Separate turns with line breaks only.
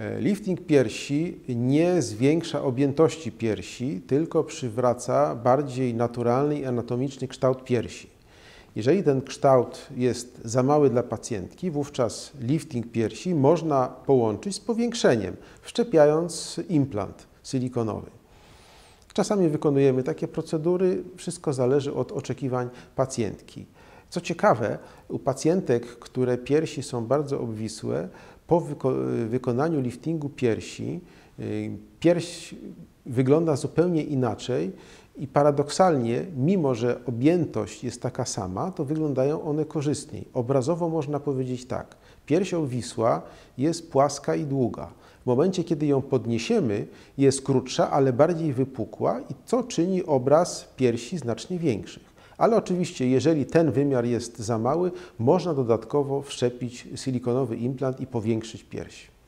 E, lifting piersi nie zwiększa objętości piersi, tylko przywraca bardziej naturalny i anatomiczny kształt piersi. Jeżeli ten kształt jest za mały dla pacjentki, wówczas lifting piersi można połączyć z powiększeniem, wszczepiając implant silikonowy. Czasami wykonujemy takie procedury, wszystko zależy od oczekiwań pacjentki. Co ciekawe, u pacjentek, które piersi są bardzo obwisłe, po wyko wykonaniu liftingu piersi y, pierś wygląda zupełnie inaczej i paradoksalnie, mimo że objętość jest taka sama, to wyglądają one korzystniej. Obrazowo można powiedzieć tak. piersią Wisła jest płaska i długa. W momencie, kiedy ją podniesiemy, jest krótsza, ale bardziej wypukła i co czyni obraz piersi znacznie większych. Ale oczywiście, jeżeli ten wymiar jest za mały, można dodatkowo wszczepić silikonowy implant i powiększyć piersi.